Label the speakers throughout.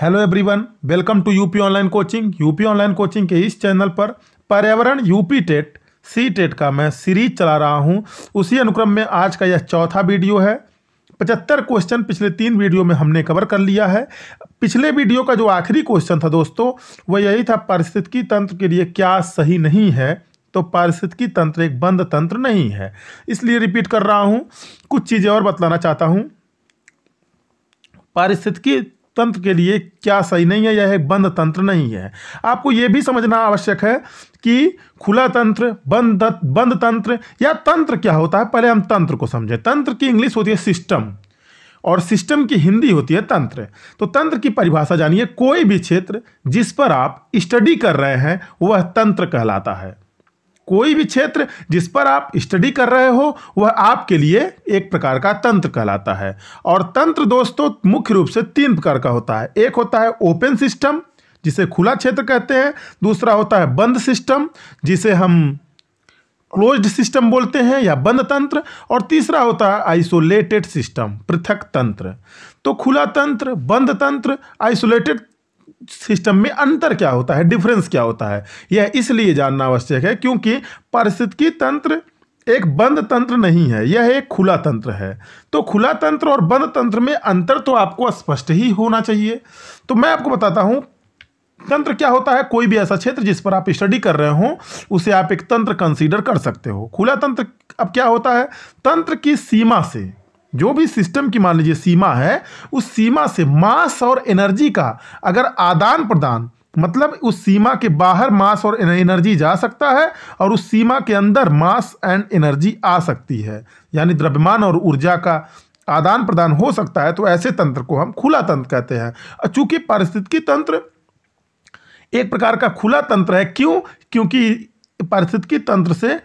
Speaker 1: hello everyone welcome to UP online coaching UP online coaching के इस channel पर पर्यावरण यूपी टेट सी टेट का मैं सीरीज चला रहा हूं उसी अनुक्रम में आज का यह चौथा वीडियो है पचहत्तर क्वेश्चन पिछले तीन वीडियो में हमने कवर कर लिया है पिछले वीडियो का जो आखिरी क्वेश्चन था दोस्तों वह यही था पारिस्थितिकी तंत्र के लिए क्या सही नहीं है तो पारिस्थितिकी तंत्र एक बंद तंत्र नहीं है इसलिए रिपीट कर रहा हूँ कुछ चीज़ें और बतलाना चाहता हूँ पारिस्थितिकी तंत्र के लिए क्या सही नहीं है यह एक बंद तंत्र नहीं है आपको यह भी समझना आवश्यक है कि खुला तंत्र बंद बंद तंत्र या तंत्र क्या होता है पहले हम तंत्र को समझें तंत्र की इंग्लिश होती है सिस्टम और सिस्टम की हिंदी होती है तंत्र तो तंत्र की परिभाषा जानिए कोई भी क्षेत्र जिस पर आप स्टडी कर रहे हैं वह तंत्र कहलाता है कोई भी क्षेत्र जिस पर आप स्टडी कर रहे हो वह आपके लिए एक प्रकार का तंत्र कहलाता है और तंत्र दोस्तों मुख्य रूप से तीन प्रकार का होता है एक होता है ओपन सिस्टम जिसे खुला क्षेत्र कहते हैं दूसरा होता है बंद सिस्टम जिसे हम क्लोज्ड सिस्टम बोलते हैं या बंद तंत्र और तीसरा होता है आइसोलेटेड सिस्टम पृथक तंत्र तो खुला तंत्र बंद तंत्र आइसोलेटेड सिस्टम में अंतर क्या होता है डिफरेंस क्या होता है यह इसलिए जानना आवश्यक है क्योंकि पारिस्थितिकी तंत्र एक बंद तंत्र नहीं है यह एक खुला तंत्र है तो खुला तंत्र और बंद तंत्र में अंतर तो आपको स्पष्ट ही होना चाहिए तो मैं आपको बताता हूँ तंत्र क्या होता है कोई भी ऐसा क्षेत्र जिस पर आप स्टडी कर रहे हो उसे आप एक तंत्र कंसीडर कर सकते हो खुला तंत्र अब क्या होता है तंत्र की सीमा से जो भी सिस्टम की मान लीजिए सीमा है उस सीमा से मास और एनर्जी का अगर आदान प्रदान मतलब उस सीमा के बाहर मास और एनर्जी जा सकता है और उस सीमा के अंदर मास एंड एनर्जी आ सकती है यानी द्रव्यमान और ऊर्जा का आदान प्रदान हो सकता है तो ऐसे तंत्र को हम खुला तंत्र कहते हैं चूंकि पारिस्थितिकी तंत्र एक प्रकार का खुला तंत्र है क्यों क्योंकि पारिस्थितिकी तंत्र से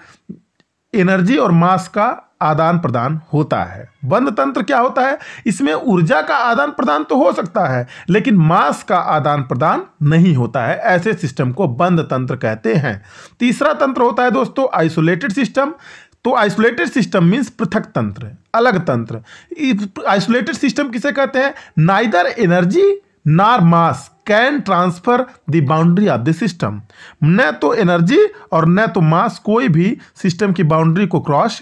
Speaker 1: एनर्जी और मास का आदान प्रदान होता है बंद तंत्र क्या होता है इसमें ऊर्जा का आदान प्रदान तो हो सकता है लेकिन मास का आदान प्रदान नहीं होता है ऐसे सिस्टम को बंद तंत्र कहते हैं तीसरा तंत्र होता है दोस्तों आइसोलेटेड सिस्टम तो आइसोलेटेड सिस्टम मीन्स पृथक तंत्र अलग तंत्र आइसोलेटेड सिस्टम किसे कहते हैं neither energy nor mass can transfer the boundary of the system न तो एनर्जी और न तो मास कोई भी सिस्टम की बाउंड्री को क्रॉस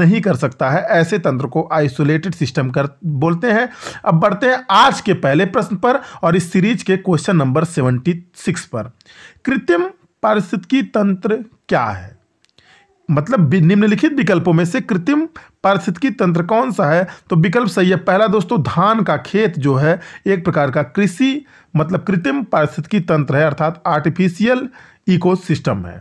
Speaker 1: नहीं कर सकता है ऐसे तंत्र को आइसोलेटेड सिस्टम कर बोलते हैं अब बढ़ते हैं आज के पहले प्रश्न पर और इस सीरीज के क्वेश्चन नंबर सेवेंटी सिक्स पर कृत्रिम पारिस्थितिकी तंत्र क्या है मतलब निम्नलिखित विकल्पों में से कृत्रिम पारिस्थितिकी तंत्र कौन सा है तो विकल्प सही है पहला दोस्तों धान का खेत जो है एक प्रकार का कृषि मतलब कृत्रिम पारिस्थितिकी तंत्र है अर्थात आर्टिफिशियल इकोसिस्टम है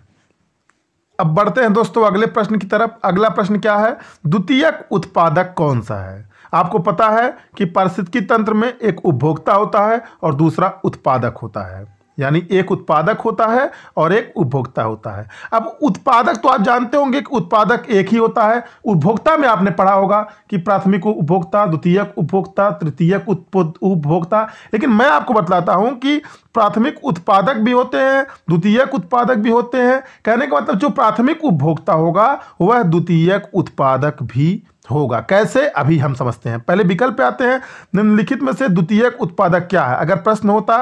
Speaker 1: अब बढ़ते हैं दोस्तों अगले प्रश्न की तरफ अगला प्रश्न क्या है द्वितीयक उत्पादक कौन सा है आपको पता है कि पारिस्थितिकी तंत्र में एक उपभोक्ता होता है और दूसरा उत्पादक होता है यानी एक उत्पादक होता है और एक उपभोक्ता होता है अब उत्पादक तो आप जानते होंगे कि उत्पादक एक ही होता है उपभोक्ता में आपने पढ़ा होगा कि प्राथमिक उपभोक्ता द्वितीयक उपभोक्ता तृतीयक उपभोक्ता लेकिन मैं आपको बतलाता हूँ कि प्राथमिक उत्पादक भी होते हैं द्वितीयक उत्पादक भी होते हैं कहने का मतलब जो प्राथमिक उपभोक्ता होगा वह द्वितीयक उत्पादक भी होगा कैसे अभी हम समझते हैं पहले विकल्प आते हैं निम्नलिखित में से द्वितीयक उत्पादक क्या है अगर प्रश्न होता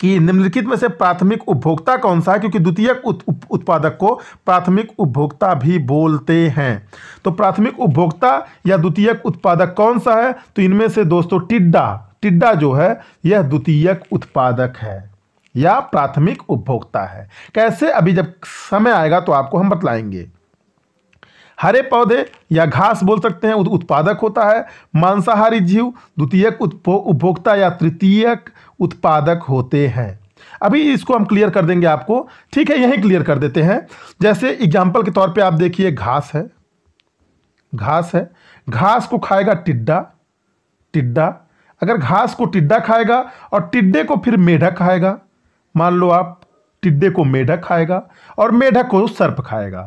Speaker 1: कि निम्नलिखित में से प्राथमिक उपभोक्ता कौन सा है क्योंकि द्वितीय उत्पादक को प्राथमिक उपभोक्ता भी बोलते हैं तो प्राथमिक उपभोक्ता या द्वितीय उत्पादक कौन सा है तो इनमें से दोस्तों टिड्डा टिड्डा जो है यह द्वितीयक उत्पादक है या प्राथमिक उपभोक्ता है कैसे अभी जब समय आएगा तो आपको हम बतलाएंगे हरे पौधे या घास बोल सकते हैं उत्पादक होता है मांसाहारी जीव द्वितीयक उपभोक्ता या तृतीयक उत्पादक होते हैं अभी इसको हम क्लियर कर देंगे आपको ठीक है यही क्लियर कर देते हैं जैसे एग्जाम्पल के तौर पर आप देखिए घास है घास है घास को खाएगा टिड्डा टिड्डा अगर घास को टिड्डा खाएगा और टिड्डे को फिर मेढक खाएगा मान लो आप टिड्डे को मेढक खाएगा और मेढक को सर्प खाएगा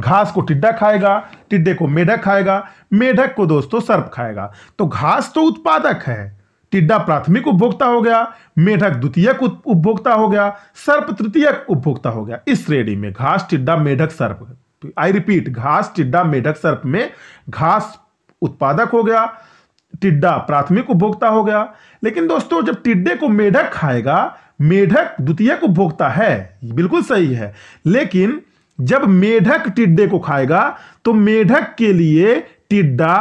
Speaker 1: घास को टिड्डा खाएगा टिड्डे को मेढक खाएगा मेढक को दोस्तों सर्प खाएगा तो घास तो उत्पादक है टिड्डा प्राथमिक उपभोक्ता हो गया मेढक द्वितीय उपभोक्ता हो गया सर्प तृतीय उपभोक्ता हो गया इस श्रेणी में घास टिड्डा मेढक सर्प आई रिपीट घास टिड्डा मेढक सर्प में घास उत्पादक हो गया टिड्डा प्राथमिक उपभोक्ता हो गया लेकिन दोस्तों जब टिड्डे को मेढक खाएगा मेढक द्वितीय उपभोक्ता है बिल्कुल सही है लेकिन जब मेढक टिड्डे को खाएगा तो मेढक के लिए टिड्डा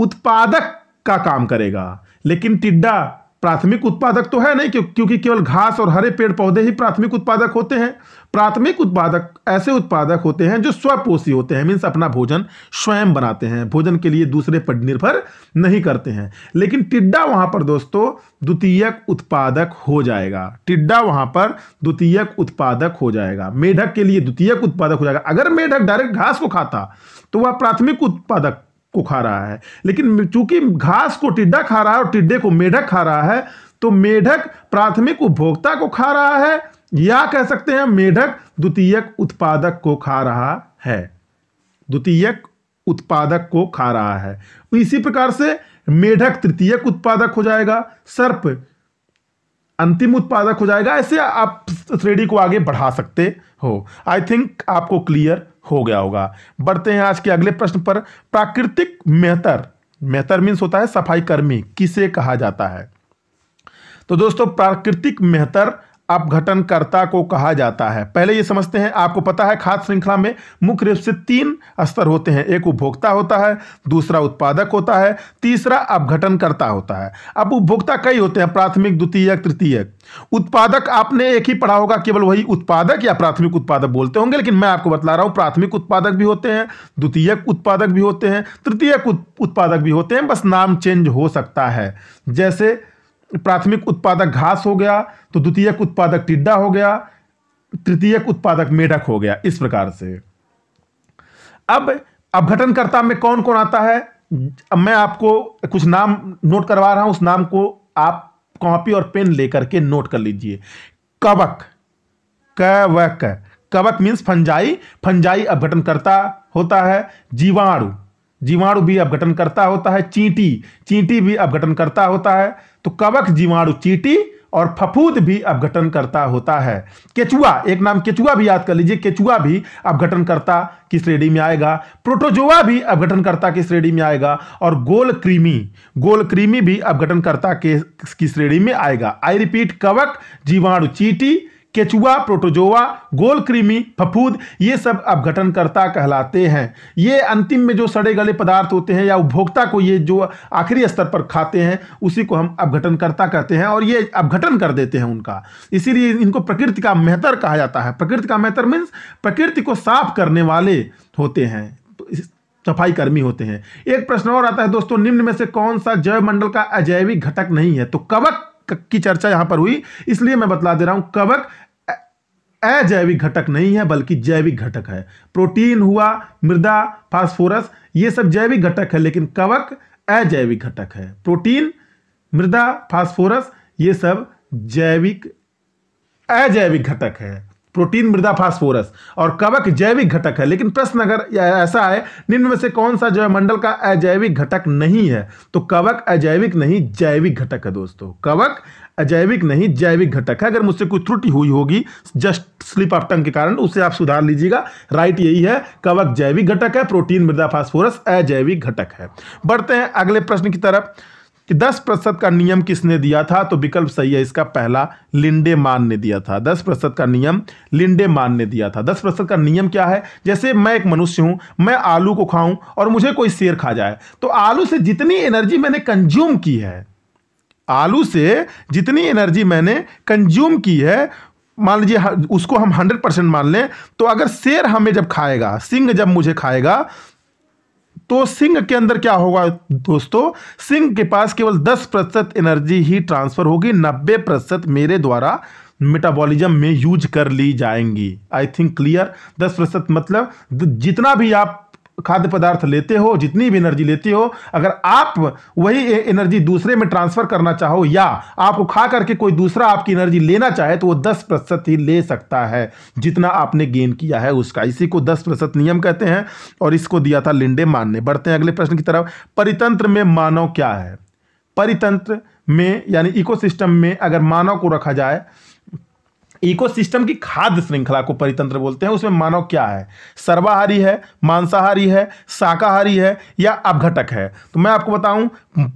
Speaker 1: उत्पादक का काम करेगा लेकिन टिड्डा प्राथमिक उत्पादक तो है नहीं क्योंकि केवल घास और हरे पेड़ पौधे ही प्राथमिक उत्पादक होते हैं प्राथमिक उत्पादक ऐसे उत्पादक होते हैं जो स्वपोषी होते हैं मीन्स अपना भोजन स्वयं बनाते हैं भोजन के लिए दूसरे पर निर्भर नहीं करते हैं लेकिन टिड्डा वहां पर दोस्तों द्वितीयक उत्पादक हो जाएगा टिड्डा वहां पर द्वितीयक उत्पादक हो जाएगा मेढक के लिए द्वितीयक उत्पादक हो जाएगा अगर मेढक डायरेक्ट घास को खाता तो वह प्राथमिक उत्पादक को खा रहा है लेकिन चूंकि घास को टिड्डा खा रहा है और टिड्डे को मेढक खा रहा है तो मेढक प्राथमिक उपभोक्ता को खा रहा है या कह सकते हैं मेढक द्वितीयक उत्पादक को खा रहा है द्वितीयक उत्पादक को खा रहा है इसी प्रकार से मेढक तृतीयक उत्पादक हो जाएगा सर्प अंतिम उत्पादक हो जाएगा ऐसे आप श्रेणी को आगे बढ़ा सकते हो आई थिंक आपको क्लियर हो गया होगा बढ़ते हैं आज के अगले प्रश्न पर प्राकृतिक मेहतर मेहतर मीन्स होता है सफाई कर्मी किसे कहा जाता है तो दोस्तों प्राकृतिक मेहतर अपघटनकर्ता को कहा जाता है पहले ये समझते हैं आपको पता है खाद्य श्रृंखला में मुख्य रूप से तीन स्तर होते हैं एक उपभोक्ता होता है दूसरा उत्पादक होता है तीसरा अपघटनकर्ता होता है अब उपभोक्ता कई होते हैं प्राथमिक द्वितीय तृतीय उत्पादक आपने एक ही पढ़ा होगा केवल वही उत्पादक या प्राथमिक उत्पादक बोलते होंगे लेकिन मैं आपको बता रहा हूँ प्राथमिक उत्पादक भी होते हैं द्वितीय उत्पादक भी होते हैं तृतीय उत्पादक भी होते हैं बस नाम चेंज हो सकता है जैसे प्राथमिक उत्पादक घास हो गया तो द्वितीयक उत्पादक टिड्डा हो गया तृतीयक उत्पादक मेढक हो गया इस प्रकार से अब अवघटनकर्ता में कौन कौन आता है अब मैं आपको कुछ नाम नोट करवा रहा हूं उस नाम को आप कॉपी और पेन लेकर के नोट कर लीजिए कवक कवक कवक मीन्स फंजाई फंजाई करता होता है जीवाणु जीवाणु भी करता होता है चींटी चींटी भी करता होता है तो कवक जीवाणु चीटी और फफूद भी अपघटन करता होता है केचुआ एक नाम केचुआ भी याद कर लीजिए केचुआ भी अपघटन करता की श्रेणी में आएगा प्रोटोजोआ भी अपघटन करता की श्रेणी में आएगा और गोल क्रीमी गोल क्रीमी भी अपघटन करता के श्रेणी में आएगा आई रिपीट कवक जीवाणु चीटी केचुआ प्रोटोजोआ गोल क्रीमी फफूद ये सब अपघटनकर्ता कहलाते हैं ये अंतिम में जो सड़े गले पदार्थ होते हैं या उपभोक्ता को ये जो आखिरी स्तर पर खाते हैं उसी को हम अपघटनकर्ता कहते हैं और ये अपघटन कर देते हैं उनका इसीलिए इनको प्रकृति का मेहतर कहा जाता है प्रकृति का मेहतर मीन्स प्रकृति को साफ करने वाले होते हैं सफाई कर्मी होते हैं एक प्रश्न और आता है दोस्तों निम्न में से कौन सा जैव मंडल का अजैविक घटक नहीं है तो कवक की चर्चा यहां पर हुई इसलिए मैं बतला दे रहा हूं कवक अजैविक घटक नहीं है बल्कि जैविक घटक है प्रोटीन हुआ मृदा फास्फोरस ये सब जैविक घटक है लेकिन कवक अजैविक घटक है प्रोटीन मृदा फास्फोरस ये सब जैविक अजैविक घटक है प्रोटीन मृदा फास्फोरस और कवक जैविक घटक है लेकिन प्रश्न अगर ऐसा है निम्न में से कौन सा जो है मंडल का अजैविक घटक नहीं है तो कवक अजैविक नहीं जैविक घटक है दोस्तों कवक अजैविक नहीं जैविक घटक है अगर मुझसे कोई त्रुटि हुई होगी जस्ट स्लिप ऑफ टंग के कारण उसे आप सुधार लीजिएगा राइट यही है कवक जैविक घटक है प्रोटीन मृदा फास्फोरस अजैविक घटक है बढ़ते हैं अगले प्रश्न की तरफ कि 10 प्रतिशत का नियम किसने दिया था तो विकल्प सही है इसका पहला लिंडे मान ने दिया था 10 प्रतिशत का नियम लिंडे मान ने दिया था 10 प्रतिशत का नियम क्या है जैसे मैं एक मनुष्य हूं मैं आलू को खाऊं और मुझे कोई शेर खा जाए तो आलू से जितनी एनर्जी मैंने कंज्यूम की है आलू से जितनी एनर्जी मैंने कंज्यूम की है मान लीजिए उसको हम हंड्रेड परसेंट मान लें तो अगर शेर हमें जब खाएगा सिंह जब मुझे खाएगा तो सिंह के अंदर क्या होगा दोस्तों सिंह के पास केवल 10 प्रतिशत एनर्जी ही ट्रांसफर होगी 90 प्रतिशत मेरे द्वारा मेटाबॉलिज्म में यूज कर ली जाएंगी आई थिंक क्लियर 10 प्रतिशत मतलब जितना भी आप खाद्य पदार्थ लेते हो जितनी भी एनर्जी लेते हो अगर आप वही एनर्जी दूसरे में ट्रांसफर करना चाहो या आपको खा करके कोई दूसरा आपकी एनर्जी लेना चाहे तो वो दस प्रतिशत ही ले सकता है जितना आपने गेन किया है उसका इसी को दस प्रतिशत नियम कहते हैं और इसको दिया था लिंडे मान ने बढ़ते हैं अगले प्रश्न की तरफ परितंत्र में मानव क्या है परितंत्र में यानी इकोसिस्टम में अगर मानव को रखा जाए इकोसिस्टम की खाद्य श्रृंखला को परितंत्र बोलते हैं उसमें मानव क्या है सर्वाहारी है मांसाहारी है शाकाहारी है या अपघटक है तो मैं आपको बताऊं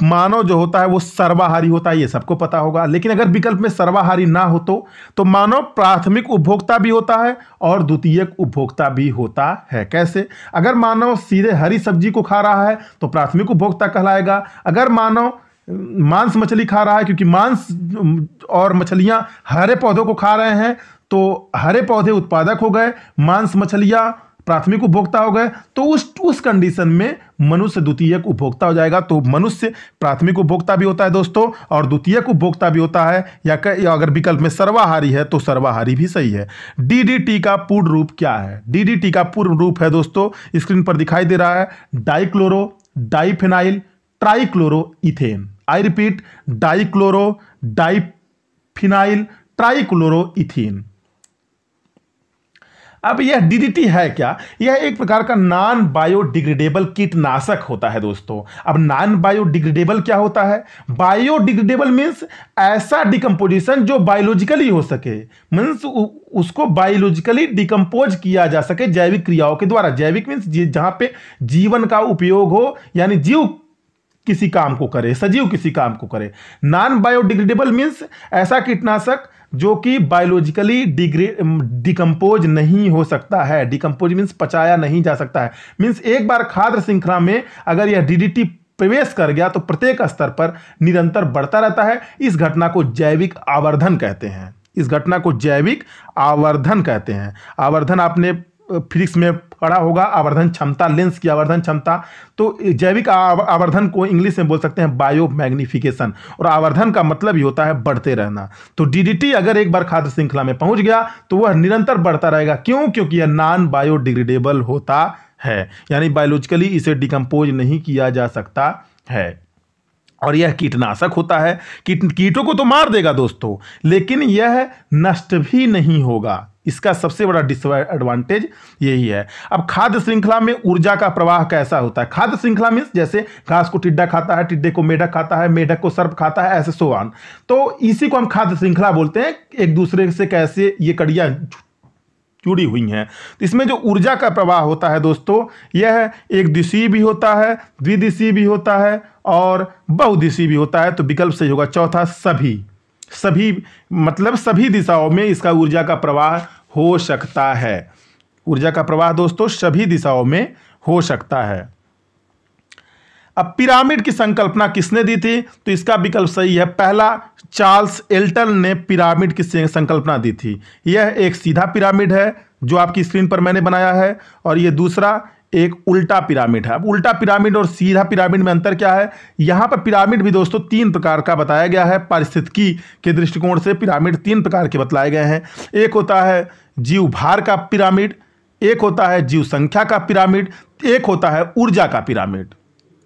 Speaker 1: मानव जो होता है वो सर्वाहारी होता है ये सबको पता होगा लेकिन अगर विकल्प में सर्वाहारी ना हो तो, तो मानव प्राथमिक उपभोक्ता भी होता है और द्वितीयक उपभोक्ता भी होता है कैसे अगर मानव सीधे हरी सब्जी को खा रहा है तो प्राथमिक उपभोक्ता कहलाएगा अगर मानव मांस मछली खा रहा है क्योंकि मांस और मछलियाँ हरे पौधों को खा रहे हैं तो हरे पौधे उत्पादक हो गए मांस मछलियाँ प्राथमिक उपभोक्ता हो गए तो उस उस कंडीशन में मनुष्य द्वितीयक उपभोक्ता हो जाएगा तो मनुष्य प्राथमिक उपभोक्ता भी होता है दोस्तों और द्वितीयक उपभोक्ता भी होता है या, या अगर विकल्प में सर्वाहारी है तो सर्वाहारी भी सही है डीडीटी का पूर्ण रूप क्या है डीडीटी का पूर्ण रूप है दोस्तों स्क्रीन पर दिखाई दे रहा है dichloro diphenyl trichloro ethane I repeat dichloro diphenyl trichloroethane अब यह डीडीटी है क्या यह एक प्रकार का नॉन बायोडिग्रेडेबल कीटनाशक होता है दोस्तों अब नॉन बायोडिग्रेडेबल क्या होता है बायोडिग्रेडेबल मीन्स ऐसा डिकम्पोजिशन जो बायोलॉजिकली हो सके मीन्स उसको बायोलॉजिकली डिकम्पोज किया जा सके जैविक क्रियाओं के द्वारा जैविक मीन्स जहां पे जीवन का उपयोग हो यानी जीव किसी काम को करे सजीव किसी काम को करे नॉन बायोडिग्रेडेबल मीन्स ऐसा कीटनाशक जो कि बायोलॉजिकली डिग्रे डिकम्पोज नहीं हो सकता है डिकम्पोज मीन्स पचाया नहीं जा सकता है मीन्स एक बार खाद्य श्रृंखला में अगर यह डीडीटी प्रवेश कर गया तो प्रत्येक स्तर पर निरंतर बढ़ता रहता है इस घटना को जैविक आवर्धन कहते हैं इस घटना को जैविक आवर्धन कहते हैं आवर्धन आपने फिजिक्स में पढ़ा होगा आवर्धन क्षमता लेंस की आवर्धन क्षमता तो जैविक आवर्धन को इंग्लिश में बोल सकते हैं बायो मैग्निफिकेशन और आवर्धन का मतलब ही होता है बढ़ते रहना तो डीडीटी अगर एक बार खाद्य श्रृंखला में पहुंच गया तो वह निरंतर बढ़ता रहेगा क्यों क्योंकि यह नॉन बायोडिग्रेडेबल होता है यानी बायोलॉजिकली इसे डिकम्पोज नहीं किया जा सकता है और यह कीटनाशक होता है कीट कीटों को तो मार देगा दोस्तों लेकिन यह नष्ट भी नहीं होगा इसका सबसे बड़ा डिसएडवांटेज यही है अब खाद्य श्रृंखला में ऊर्जा का प्रवाह कैसा होता है खाद्य श्रृंखला में जैसे घास को टिड्डा खाता है टिड्डे को मेढक खाता है मेढक को सर्प खाता है ऐसे सोवान तो इसी को हम खाद्य श्रृंखला बोलते हैं एक दूसरे से कैसे ये कड़िया जुड़ी हुई हैं तो इसमें जो ऊर्जा का प्रवाह होता है दोस्तों यह एक दिशी भी होता है द्विदिशी भी होता है और बहुदिशी भी होता है तो विकल्प सही होगा चौथा सभी सभी मतलब सभी दिशाओं में इसका ऊर्जा का प्रवाह हो सकता है ऊर्जा का प्रवाह दोस्तों सभी दिशाओं में हो सकता है अब पिरामिड की संकल्पना किसने दी थी तो इसका विकल्प सही है पहला चार्ल्स एल्टन ने पिरामिड की संकल्पना दी थी यह एक सीधा पिरामिड है जो आपकी स्क्रीन पर मैंने बनाया है और ये दूसरा एक उल्टा पिरामिड है अब उल्टा पिरामिड और सीधा पिरामिड में अंतर क्या है यहाँ पर पिरामिड भी दोस्तों तीन प्रकार का बताया गया है पारिस्थितिकी के दृष्टिकोण से पिरामिड तीन प्रकार के बतलाए गए हैं एक होता है जीव भार का पिरामिड एक होता है जीव संख्या का पिरामिड एक होता है ऊर्जा का पिरामिड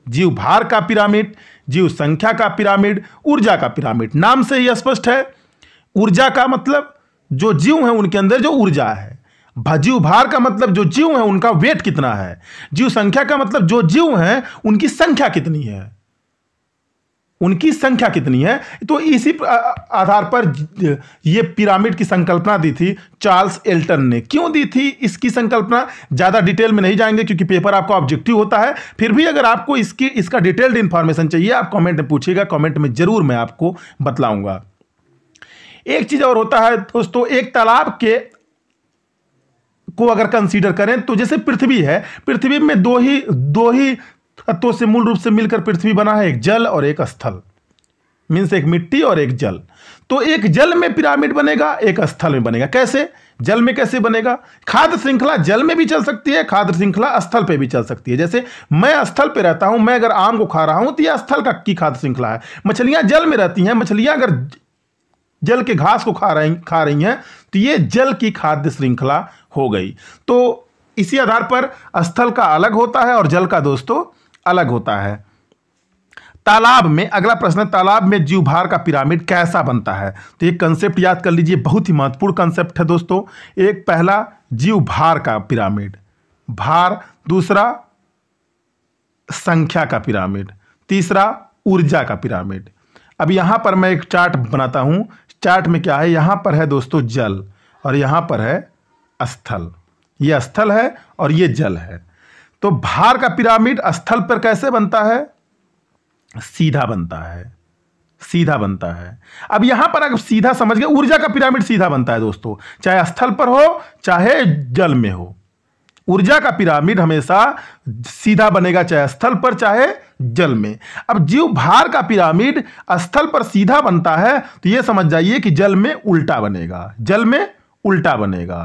Speaker 1: जीव भार का पिरामिड जीव संख्या का पिरामिड ऊर्जा का पिरामिड नाम से ही स्पष्ट है ऊर्जा का मतलब जो जीव है उनके अंदर जो ऊर्जा है जीव भार का मतलब जो जीव है उनका वेट कितना है जीव संख्या का मतलब जो जीव है उनकी संख्या कितनी है उनकी संख्या कितनी है तो इसी आधार पर ये पिरामिड की संकल्पना दी थी चार्ल्स एल्टन ने क्यों दी थी इसकी संकल्पना ज़्यादा डिटेल में नहीं जाएंगे क्योंकि पेपर आपका ऑब्जेक्टिव होता है फिर भी अगर आपको इसकी इसका डिटेल्ड इन्फॉर्मेशन चाहिए आप कमेंट में पूछिएगा कमेंट में ज़रूर मैं आपको बतलाऊँगा एक चीज़ और होता है दोस्तों एक तालाब के को अगर कंसीडर करें तो जैसे पृथ्वी है पृथ्वी में दो ही दो ही तत्वों से मूल रूप से मिलकर पृथ्वी बना है एक जल और एक स्थल मीन्स एक मिट्टी और एक जल तो एक जल में पिरामिड बनेगा एक स्थल में बनेगा कैसे जल में कैसे बनेगा खाद्य श्रृंखला जल में भी चल सकती है खाद्य श्रृंखला स्थल पे भी चल सकती है जैसे मैं स्थल पे रहता हूँ मैं अगर आम को खा रहा हूँ तो यह स्थल का की खाद्य श्रृंखला है मछलियाँ जल में रहती हैं मछलियाँ अगर जल के घास को खा रही खा रही हैं तो ये जल की खाद्य श्रृंखला हो गई तो इसी आधार पर स्थल का अलग होता है और जल का दोस्तों अलग होता है तालाब में अगला प्रश्न है तालाब में जीव भार का पिरामिड कैसा बनता है तो ये कंसेप्ट याद कर लीजिए बहुत ही महत्वपूर्ण कंसेप्ट है दोस्तों एक पहला जीव भार का पिरामिड भार दूसरा संख्या का पिरामिड तीसरा ऊर्जा का पिरामिड अब यहां पर मैं एक चार्ट बनाता हूं चार्ट में क्या है यहां पर है दोस्तों जल और यहां पर है स्थल यह स्थल है और ये जल है तो भार का पिरामिड स्थल पर कैसे बनता है सीधा बनता है सीधा बनता है अब यहां पर अगर सीधा समझ गए ऊर्जा का पिरामिड सीधा बनता है दोस्तों चाहे स्थल पर हो चाहे जल में हो ऊर्जा का पिरामिड हमेशा सीधा बनेगा चाहे स्थल पर चाहे जल में अब जीव भार का पिरामिड स्थल पर सीधा बनता है तो यह समझ जाइए कि जल में उल्टा बनेगा जल में उल्टा बनेगा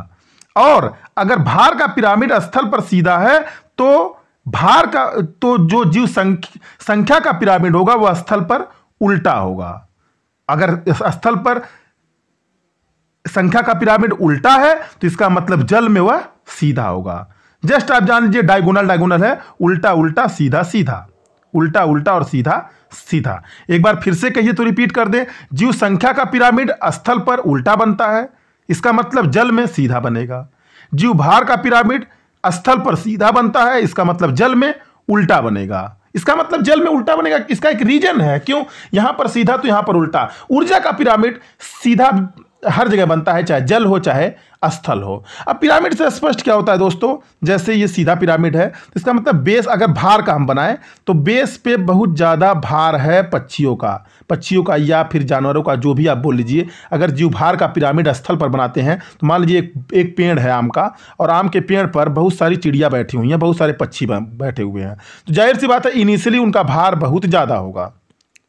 Speaker 1: और अगर भार का पिरामिड स्थल पर सीधा है तो भार का तो जो जीव संख्या का पिरामिड होगा वह स्थल पर उल्टा होगा अगर स्थल पर संख्या का पिरामिड उल्टा है तो इसका मतलब जल में वह सीधा होगा जस्ट आप जान लीजिए डायगोनल डायगोनल है उल्टा उल्टा सीधा सीधा उल्टा उल्टा और सीधा सीधा एक बार फिर से कहिए तो रिपीट कर दें जीव संख्या का पिरामिड स्थल पर उल्टा बनता है इसका मतलब जल में सीधा बनेगा जीव भार का पिरामिड स्थल पर सीधा बनता है इसका मतलब जल में उल्टा बनेगा इसका मतलब जल में उल्टा बनेगा इसका एक रीजन है क्यों यहां पर सीधा तो यहां पर उल्टा ऊर्जा का पिरामिड सीधा हर जगह बनता है चाहे जल हो चाहे स्थल हो अब पिरामिड से स्पष्ट क्या होता है दोस्तों जैसे ये सीधा पिरामिड है तो इसका मतलब बेस अगर भार का हम बनाएं तो बेस पे बहुत ज़्यादा भार है पक्षियों का पक्षियों का या फिर जानवरों का जो भी आप बोल लीजिए अगर जीव भार का पिरामिड स्थल पर बनाते हैं तो मान लीजिए एक, एक पेड़ है आम का और आम के पेड़ पर बहुत सारी चिड़िया बैठी हुई हैं बहुत सारे पक्षी बैठे हुए हैं तो जाहिर सी बात है इनिशियली उनका भार बहुत ज़्यादा होगा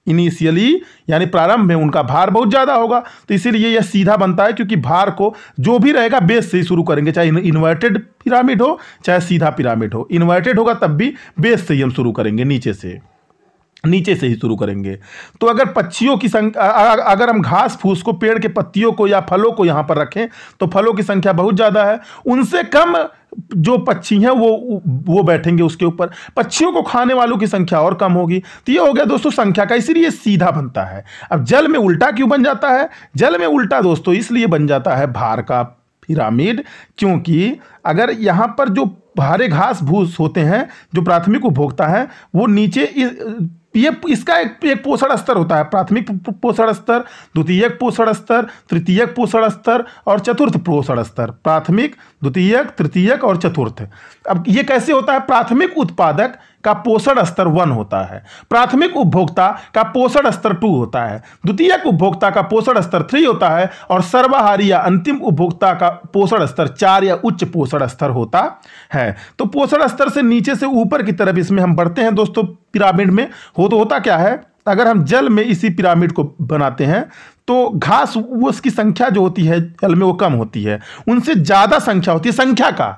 Speaker 1: इनिशियली यानी प्रारंभ में उनका भार बहुत ज़्यादा होगा तो इसीलिए यह सीधा बनता है क्योंकि भार को जो भी रहेगा बेस से ही शुरू करेंगे चाहे इन्वर्टेड पिरामिड हो चाहे सीधा पिरामिड हो इन्वर्टेड होगा तब भी बेस से ही हम शुरू करेंगे नीचे से नीचे से ही शुरू करेंगे तो अगर पक्षियों की संख्या अगर हम घास फूस को पेड़ के पत्तियों को या फलों को यहाँ पर रखें तो फलों की संख्या बहुत ज़्यादा है उनसे कम जो पक्षी हैं वो वो बैठेंगे उसके ऊपर पक्षियों को खाने वालों की संख्या और कम होगी तो ये हो गया दोस्तों संख्या का इसलिए सीधा बनता है अब जल में उल्टा क्यों बन जाता है जल में उल्टा दोस्तों इसलिए बन जाता है भार का पिरामिड क्योंकि अगर यहाँ पर जो भारे घास भूस होते हैं जो प्राथमिक उपभोक्ता हैं वो नीचे ये इसका एक एक पोषण स्तर होता है प्राथमिक पोषण स्तर द्वितीयक पोषण स्तर तृतीयक पोषण स्तर और चतुर्थ पोषण स्तर प्राथमिक द्वितीयक तृतीयक और चतुर्थ अब ये कैसे होता है प्राथमिक उत्पादक का पोषण स्तर वन होता है प्राथमिक उपभोक्ता का पोषण स्तर टू होता है द्वितीयक उपभोक्ता का पोषण स्तर थ्री होता है और सर्वाहारी या अंतिम उपभोक्ता का पोषण स्तर चार या उच्च पोषण स्तर होता है तो पोषण स्तर से नीचे से ऊपर की तरफ इसमें हम बढ़ते हैं दोस्तों पिरामिड में हो तो होता क्या है अगर हम जल में इसी पिरामिड को बनाते हैं तो घास उसकी संख्या जो होती है जल में वो कम होती है उनसे ज़्यादा संख्या होती है संख्या का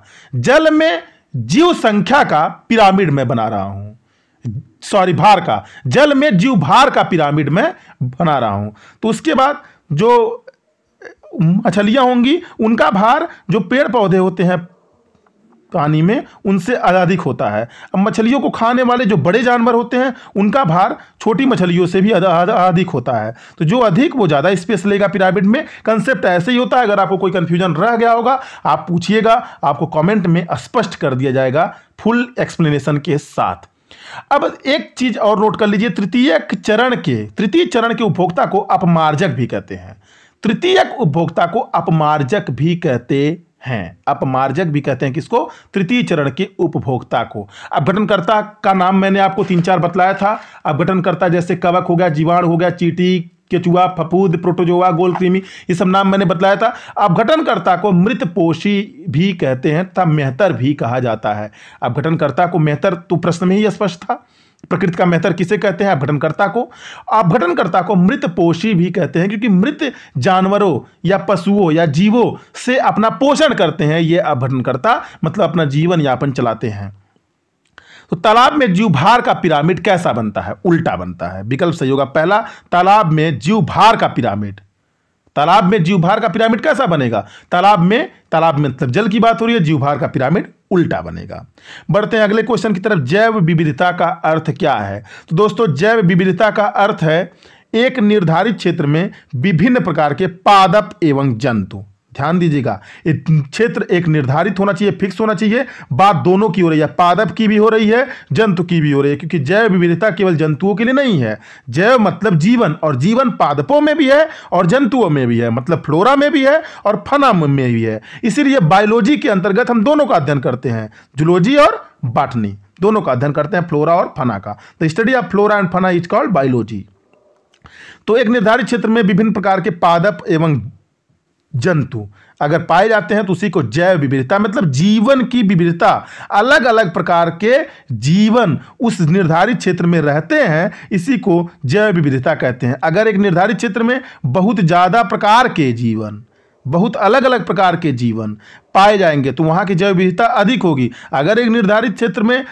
Speaker 1: जल में जीव संख्या का पिरामिड में बना रहा हूं सॉरी भार का जल में जीव भार का पिरामिड में बना रहा हूं तो उसके बाद जो मछलियां होंगी उनका भार जो पेड़ पौधे होते हैं पानी में उनसे अधिक होता है अब मछलियों को खाने वाले जो बड़े जानवर होते हैं उनका भार छोटी मछलियों से भी अधिक होता है तो जो अधिक वो ज़्यादा स्पेस लेगा पिरामिड में कंसेप्ट ऐसे ही होता है अगर आपको कोई कन्फ्यूजन रह गया होगा आप पूछिएगा आपको कॉमेंट में स्पष्ट कर दिया जाएगा फुल एक्सप्लेनेशन के साथ अब एक चीज और नोट कर लीजिए तृतीय चरण के तृतीय चरण के उपभोक्ता को अपमार्जक भी कहते हैं तृतीय उपभोक्ता को अपमार्जक भी कहते हैं अपमार्जक भी कहते हैं किसको तृतीय चरण के उपभोक्ता को अपघटनकर्ता का नाम मैंने आपको तीन चार बतलाया था अपघटनकर्ता जैसे कवक हो गया जीवाणु हो गया चीटी केचुआ फपूद प्रोटोजोआ गोलक्रीमी ये सब नाम मैंने बतलाया था अपघटनकर्ता को मृतपोषी भी कहते हैं तथा मेहतर भी कहा जाता है अपघटनकर्ता को मेहतर तो प्रश्न में ही स्पष्ट था प्रकृति का मेहतर किसे कहते हैं अपघटनकर्ता को अपघटनकर्ता को मृत पोषी भी कहते हैं क्योंकि मृत जानवरों या पशुओं या जीवों से अपना पोषण करते हैं ये अपघटनकर्ता मतलब अपना जीवन यापन चलाते हैं तो तालाब में जीव भार का पिरामिड कैसा बनता है उल्टा बनता है विकल्प सही होगा पहला तालाब में जीव भार का पिरामिड तालाब में जीव भार का पिरामिड कैसा बनेगा तालाब में तालाब में मतलब जल की बात हो रही है जीव भार का पिरामिड उल्टा बनेगा बढ़ते हैं अगले क्वेश्चन की तरफ जैव विविधता का अर्थ क्या है तो दोस्तों जैव विविधता का अर्थ है एक निर्धारित क्षेत्र में विभिन्न प्रकार के पादप एवं जंतु ध्यान दीजिएगा क्षेत्र एक निर्धारित होना चाहिए फिक्स होना चाहिए बात दोनों की हो रही है पादप की भी हो रही है जंतु की भी हो रही है क्योंकि जैव विविधता केवल जंतुओं के लिए नहीं है जैव मतलब जीवन और जीवन पादपों में भी है और जंतुओं में भी है मतलब फ्लोरा में भी है और फना में भी है इसीलिए बायोलॉजी के अंतर्गत हम दोनों का अध्ययन करते हैं जुलोजी और बाटनी दोनों का अध्ययन करते हैं फ्लोरा और फना का the study of flora and fauna is called biology तो एक निर्धारित क्षेत्र में विभिन्न प्रकार के पादप एवं जंतु अगर पाए जाते हैं तो उसी को जैव विविधता मतलब जीवन की विविधता अलग अलग प्रकार के जीवन उस निर्धारित क्षेत्र में रहते हैं इसी को जैव विविधता कहते हैं अगर एक निर्धारित क्षेत्र में बहुत ज़्यादा प्रकार के जीवन बहुत अलग अलग प्रकार के जीवन पाए जाएंगे तो वहाँ की जैव विविधता अधिक होगी अगर एक निर्धारित क्षेत्र में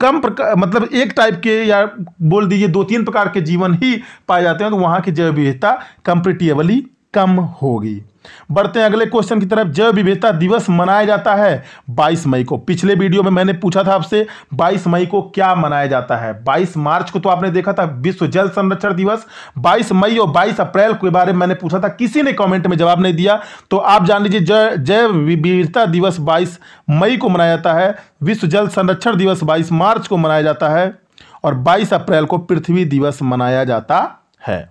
Speaker 1: कम प्रकार मतलब एक टाइप के या बोल दीजिए दो तीन प्रकार के जीवन ही पाए जाते हैं तो वहाँ की जैव विविधता कंपेटिवली कम होगी बढ़ते हैं अगले क्वेश्चन की तरफ जैव विविधता दिवस मनाया जाता है 22 मई को पिछले वीडियो में मैंने पूछा था आपसे 22 मई को क्या मनाया जाता है 22 मार्च को तो आपने देखा था विश्व जल संरक्षण दिवस 22 मई और 22 अप्रैल के बारे में मैंने पूछा था किसी ने कॉमेंट में जवाब नहीं दिया तो आप जान लीजिए जैव विविधता दिवस बाईस मई को मनाया जाता है विश्व जल संरक्षण दिवस बाईस मार्च को मनाया जाता है और बाईस अप्रैल को पृथ्वी दिवस मनाया जाता है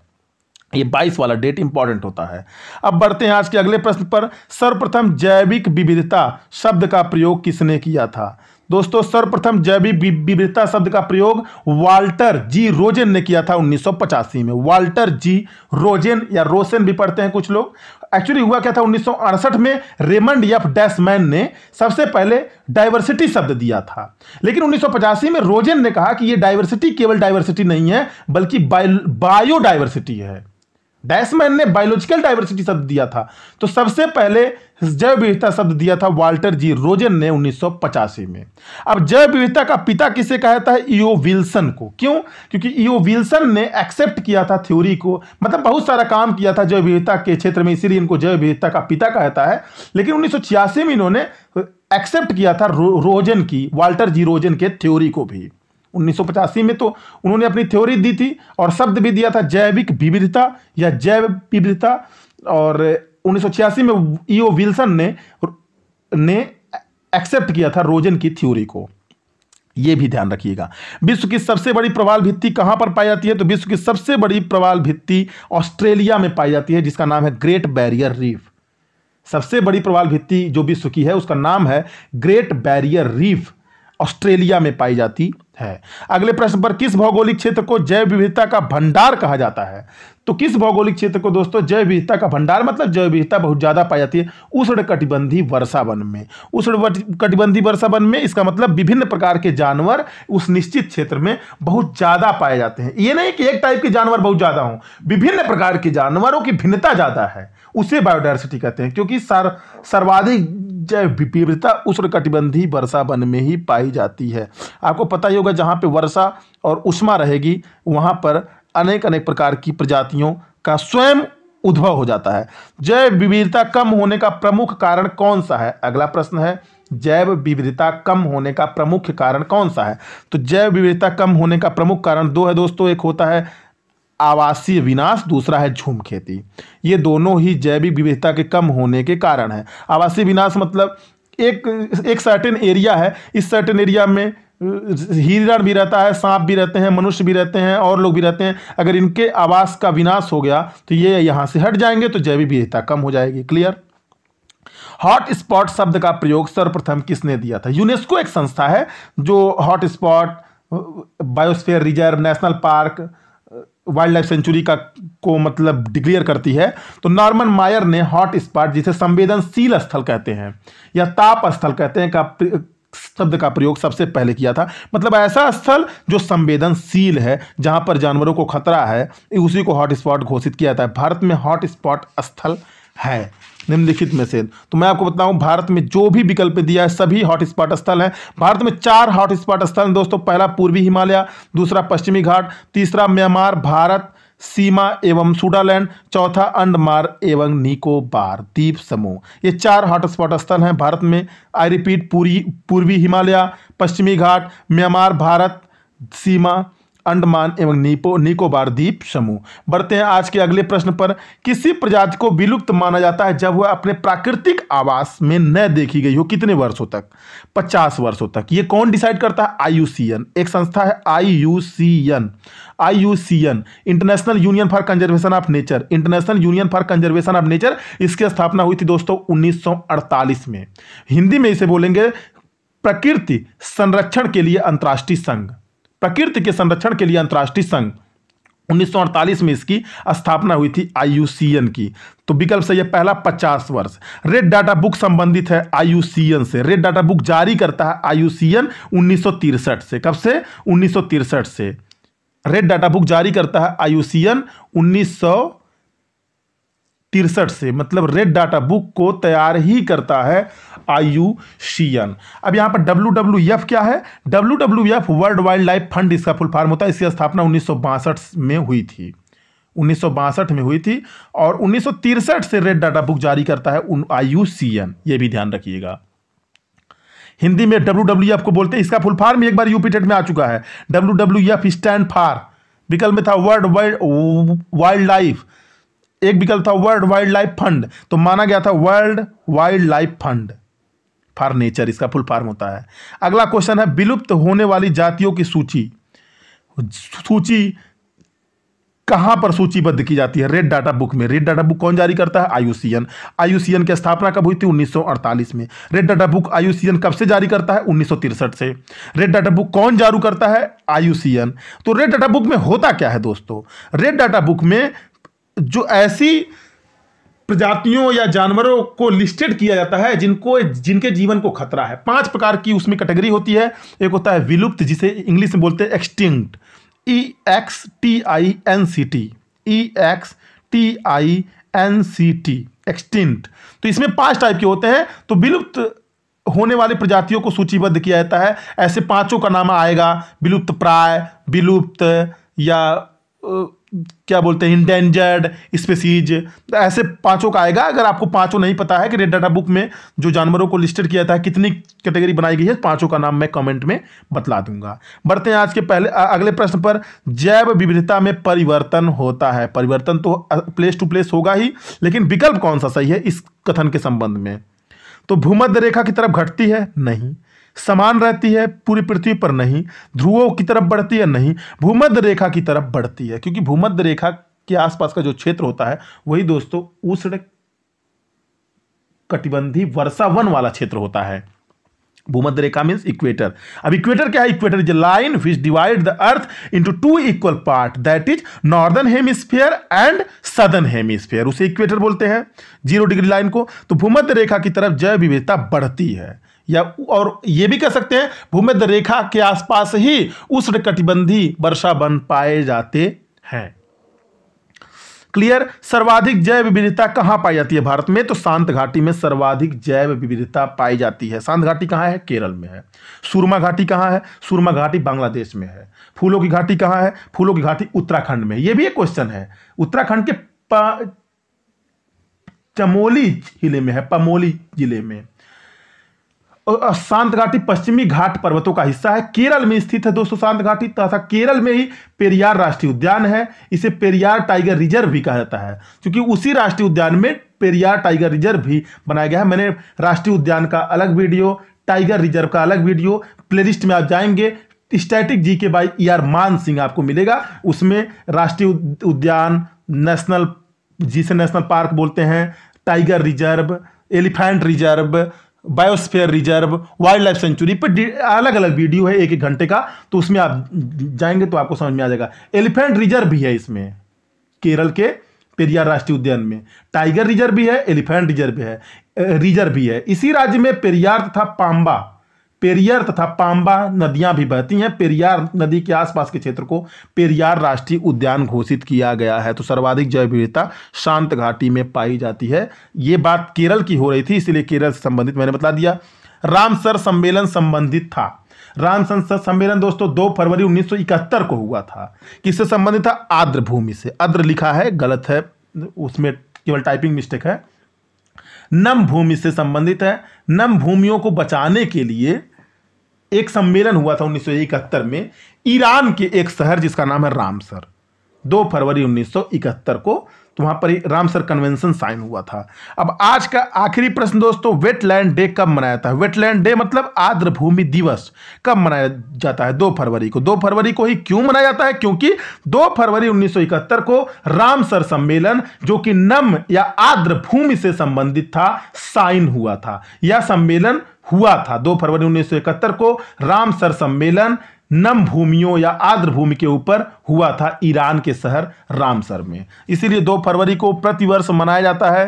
Speaker 1: ये 22 वाला डेट इंपॉर्टेंट होता है अब बढ़ते हैं आज के अगले प्रश्न पर सर्वप्रथम जैविक विविधता शब्द का प्रयोग किसने किया था दोस्तों सर्वप्रथम जैविक विविधता शब्द का प्रयोग वाल्टर जी रोजेन ने किया था उन्नीस में वाल्टर जी रोजेन या रोसेन भी पढ़ते हैं कुछ लोग एक्चुअली हुआ क्या था उन्नीस में रेमंड एफ डैसमैन ने सबसे पहले डायवर्सिटी शब्द दिया था लेकिन उन्नीस में रोजेन ने कहा कि यह डायवर्सिटी केवल डायवर्सिटी नहीं है बल्कि बायोडाइवर्सिटी है डैशमैन ने बायोलॉजिकल डाइवर्सिटी शब्द दिया था तो सबसे पहले जैव विविधता शब्द दिया था वाल्टर जी रोजन ने उन्नीस में अब जैव विविधता का पिता किसे कहता है ईओ e विल्सन को क्यों क्योंकि ईओ e विल्सन ने एक्सेप्ट किया था थ्योरी को मतलब बहुत सारा काम किया था जैव विविधता के क्षेत्र में इसीलिए इनको जैव विविधता का पिता कहता है लेकिन उन्नीस में इन्होंने एक्सेप्ट किया था रो, रोजन की वाल्टर जी रोजन के थ्योरी को भी 1985 में तो उन्होंने अपनी थ्योरी दी थी और शब्द भी दिया था जैविक विविधता या जैव विविधता और उन्नीस में ओ e विल्सन ने ने एक्सेप्ट किया था रोजन की थ्योरी को ये भी ध्यान रखिएगा विश्व की सबसे बड़ी प्रवाल भित्ति कहाँ पर पाई जाती है तो विश्व की सबसे बड़ी प्रवाल भित्ति ऑस्ट्रेलिया में पाई जाती है जिसका नाम है ग्रेट बैरियर रीफ सबसे बड़ी प्रवाल भित्ति जो विश्व की है उसका नाम है ग्रेट बैरियर रीफ ऑस्ट्रेलिया में पाई जाती है अगले प्रश्न पर किस भौगोलिक क्षेत्र को जैव विविधता का भंडार कहा जाता है तो किस भौगोलिक क्षेत्र को दोस्तों जैव विविधता का भंडार मतलब जैव विविधता बहुत ज़्यादा पाई जाती है उष्ण कटिबंधी वर्षा वन में उष्ण कटिबंधी वर्षा वन में इसका मतलब विभिन्न प्रकार के जानवर उस निश्चित क्षेत्र में बहुत ज़्यादा पाए जाते हैं ये नहीं कि एक टाइप के जानवर बहुत ज़्यादा हों विभिन्न प्रकार के जानवरों की भिन्नता ज़्यादा है उसे बायोडायवर्सिटी कहते हैं क्योंकि सर सर्वाधिक जैव विविधता उष्णकटिबंधीय वर्षा वन में ही पाई जाती है आपको पता ही होगा जहाँ पे वर्षा और उष्मा रहेगी वहाँ पर अनेक अनेक प्रकार की प्रजातियों का स्वयं उद्भव हो जाता है जैव विविधता कम होने का प्रमुख कारण कौन सा है अगला प्रश्न है जैव विविधता कम होने का प्रमुख कारण कौन सा है तो जैव विविधता कम होने का प्रमुख कारण दो है दोस्तों एक होता है आवासीय विनाश दूसरा है झूम खेती ये दोनों ही जैविक विविधता के कम होने के कारण है आवासीय विनाश मतलब एक एक सर्टेन एरिया है इस सर्टेन एरिया में हिरण भी रहता है सांप भी रहते हैं मनुष्य भी रहते हैं और लोग भी रहते हैं अगर इनके आवास का विनाश हो गया तो ये यहाँ से हट जाएंगे तो जैविक विविधता कम हो जाएगी क्लियर हॉट स्पॉट शब्द का प्रयोग सर्वप्रथम किसने दिया था यूनेस्को एक संस्था है जो hot spot reserve national park wildlife sanctuary का को मतलब डिक्लेयर करती है तो नॉर्मन मायर ने हॉट स्पॉट जिसे संवेदनशील स्थल कहते हैं या ताप स्थल कहते हैं का शब्द का प्रयोग सबसे पहले किया था मतलब ऐसा स्थल जो संवेदनशील है जहां पर जानवरों को खतरा है उसी को हॉट स्पॉट घोषित किया जाता है भारत में हॉट स्पॉट स्थल है निम्नलिखित में से तो मैं आपको बताऊं भारत में जो भी विकल्प दिया है सभी हॉटस्पॉट स्थल हैं भारत में चार हॉटस्पॉट स्थल हैं दोस्तों पहला पूर्वी हिमालय दूसरा पश्चिमी घाट तीसरा म्यांमार भारत सीमा एवं सुडालैंड चौथा अंडमार एवं निकोबार द्वीप समूह ये चार हॉटस्पॉट स्थल हैं भारत में आई रिपीट पूरी पूर्वी हिमालय पश्चिमी घाट म्यांमार भारत सीमा अंडमान एवं निपो निकोबार द्वीप समूह बढ़ते हैं आज के अगले प्रश्न पर किसी प्रजाति को विलुप्त माना जाता है जब वह अपने प्राकृतिक आवास में न देखी गई हो कितने वर्षों तक 50 वर्षों तक ये कौन डिसाइड करता है आईयूसीएन एक संस्था है IUCN IUCN international union for conservation of nature international union for conservation of nature इसकी स्थापना हुई थी दोस्तों उन्नीस में हिंदी में इसे बोलेंगे प्रकृति संरक्षण के लिए अंतर्राष्ट्रीय संघ प्रकृति के संरक्षण के लिए अंतर्राष्ट्रीय संघ 1948 में इसकी स्थापना हुई थी आई की तो विकल्प से यह पहला 50 वर्ष रेड डाटा बुक संबंधित है आई से रेड डाटा बुक जारी करता है आईयूसीएन उन्नीस से कब से उन्नीस से रेड डाटा बुक जारी करता है आईयूसीएन उन्नीस तिरसठ से मतलब रेड डाटा बुक को तैयार ही करता है आयु शीयन अब यहाँ पर डब्ल्यू डब्ल्यू एफ क्या है W W F world wildlife fund इसका फुल फॉर्म होता है इसकी स्थापना उन्नीस में हुई थी उन्नीस में हुई थी और उन्नीस से रेड डाटा बुक जारी करता है उन आयु सी एन ये भी ध्यान रखिएगा हिंदी में डब्ल्यू डब्ल्यू एफ को बोलते हैं इसका फुल फॉर्म एक बार यूपी टेट में आ चुका है W W F stand for विकल्प में था वर्ल्ड वाइल्ड वाइल्ड लाइफ एक विकल्प था वर्ल्ड वाइल्ड लाइफ फंड तो माना गया था world wildlife fund for nature इसका फुल फॉर्म होता है अगला क्वेश्चन है विलुप्त होने वाली जातियों की सूची सूची कहां पर सूचीबद्ध की जाती है रेड डाटा बुक में रेड डाटा बुक कौन जारी करता है आईयूसीएन आईयूसीएन की स्थापना कब हुई थी 1948 में रेड डाटा बुक आईयूसीएन कब से जारी करता है उन्नीस से रेड डाटा बुक कौन जारू करता है आईयूसीएन तो रेड डाटा बुक में होता क्या है दोस्तों रेड डाटा बुक में जो ऐसी प्रजातियों या जानवरों को लिस्टेड किया जाता है जिनको जिनके जीवन को खतरा है पांच प्रकार की उसमें कैटेगरी होती है एक होता है विलुप्त जिसे इंग्लिश में बोलते हैं extinct E X T I N C T E X T I N C T extinct तो इसमें पांच टाइप के होते हैं तो विलुप्त होने वाली प्रजातियों को सूचीबद्ध किया जाता है ऐसे पांचों का नाम आएगा विलुप्त प्राय विलुप्त या क्या बोलते हैं इंडेंजर्ड स्पेसीज तो ऐसे पांचों का आएगा अगर आपको पांचों नहीं पता है कि रेड डाटा बुक में जो जानवरों को लिस्टेड किया था कितनी कैटेगरी बनाई गई है पांचों का नाम मैं कमेंट में बतला दूंगा बढ़ते हैं आज के पहले अगले प्रश्न पर जैव विविधता में परिवर्तन होता है परिवर्तन तो प्लेस टू प्लेस होगा ही लेकिन विकल्प कौन सा सही है इस कथन के संबंध में तो भूमध्य रेखा की तरफ घटती है नहीं समान रहती है पूरी पृथ्वी पर नहीं ध्रुवों की तरफ बढ़ती है नहीं भूमध्य रेखा की तरफ बढ़ती है क्योंकि भूमध्य रेखा के आसपास का जो क्षेत्र होता है वही दोस्तों उष्ण कटिबंधी वर्षावन वाला क्षेत्र होता है भूमध्य रेखा मीन्स इक्वेटर अब इक्वेटर क्या है equator is line which divide the earth into two equal part that is northern hemisphere and southern hemisphere उसे इक्वेटर बोलते हैं जीरो डिग्री लाइन को तो भूमध्य रेखा की तरफ जैव विविधता बढ़ती है या और ये भी कह सकते हैं भूमध्य रेखा के आसपास ही उष्ण कटिबंधी वर्षा बन पाए जाते हैं क्लियर सर्वाधिक जैव विविधता कहाँ पाई जाती है भारत में तो शांत घाटी में सर्वाधिक जैव विविधता पाई जाती है शांत घाटी कहाँ है केरल में है सूरमा घाटी कहाँ है सूरमा घाटी बांग्लादेश में है फूलों की घाटी कहाँ है फूलों की घाटी उत्तराखंड में ये भी एक क्वेश्चन है उत्तराखंड के चमोली जिले में है पमोली जिले में शांत घाटी पश्चिमी घाट पर्वतों का हिस्सा है केरल में स्थित है दोस्तों शांत घाटी तथा केरल में ही पेरियार राष्ट्रीय उद्यान है इसे पेरियार टाइगर रिजर्व भी कहा जाता है क्योंकि उसी राष्ट्रीय उद्यान में पेरियार टाइगर रिजर्व भी बनाया गया है मैंने राष्ट्रीय उद्यान का अलग वीडियो टाइगर रिजर्व का अलग वीडियो प्ले में आप जाएंगे स्टैटिक जी के बाई ई आर मान सिंह आपको मिलेगा उसमें राष्ट्रीय उद्यान नेशनल जिसे नेशनल पार्क बोलते हैं tiger reserve elephant reserve biosphere reserve wildlife sanctuary पर अलग अलग वीडियो है एक एक घंटे का तो उसमें आप जाएंगे तो आपको समझ में आ जाएगा एलिफेंट रिजर्व भी है इसमें केरल के पेरियार राष्ट्रीय उद्यान में टाइगर रिजर्व भी है एलिफेंट रिजर्व भी है रिजर्व भी है इसी राज्य में पेरियार तथा पांबा पेरियार तथा पांबा नदियां भी बहती हैं पेरियार नदी के आसपास के क्षेत्र को पेरियार राष्ट्रीय उद्यान घोषित किया गया है तो सर्वाधिक जैव विविधता शांत घाटी में पाई जाती है ये बात केरल की हो रही थी इसलिए केरल से संबंधित मैंने बता दिया रामसर सम्मेलन संबंधित था राम संसद सम्मेलन दोस्तों 2 फरवरी 1971 को हुआ था किससे संबंधित था आद्र भूमि से आद्र लिखा है गलत है उसमें केवल टाइपिंग मिस्टेक है नम भूमि से संबंधित है नम भूमियों को बचाने के लिए एक सम्मेलन हुआ था उन्नीस में ईरान के एक शहर जिसका नाम है रामसर दो फरवरी 1971 को तो वहाँ पर रामसर कन्वेंशन साइन हुआ था अब आज का आखिरी प्रश्न दोस्तों वेटलैंड डे कब मनाया जाता है वेटलैंड डे मतलब आर्द्र भूमि दिवस कब मनाया जाता है दो फरवरी को दो फरवरी को ही क्यों मनाया जाता है क्योंकि दो फरवरी 1971 को रामसर सम्मेलन जो कि नम या आर्द्र भूमि से संबंधित था साइन हुआ था यह सम्मेलन हुआ था दो फरवरी 1971 को रामसर सम्मेलन नम भूमियों या आर्द्र भूमि के ऊपर हुआ था ईरान के शहर रामसर में इसीलिए दो फरवरी को प्रतिवर्ष मनाया जाता है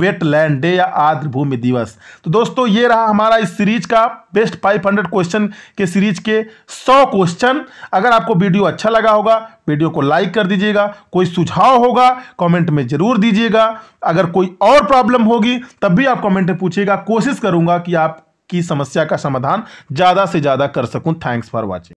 Speaker 1: वेटलैंड डे या आर्द्र भूमि दिवस तो दोस्तों ये रहा हमारा इस सीरीज का बेस्ट 500 क्वेश्चन के सीरीज के 100 क्वेश्चन अगर आपको वीडियो अच्छा लगा होगा वीडियो को लाइक कर दीजिएगा कोई सुझाव होगा कमेंट में जरूर दीजिएगा अगर कोई और प्रॉब्लम होगी तब भी आप कमेंट में पूछिएगा कोशिश करूंगा कि आपकी समस्या का समाधान ज़्यादा से ज़्यादा कर सकूं थैंक्स फॉर वॉचिंग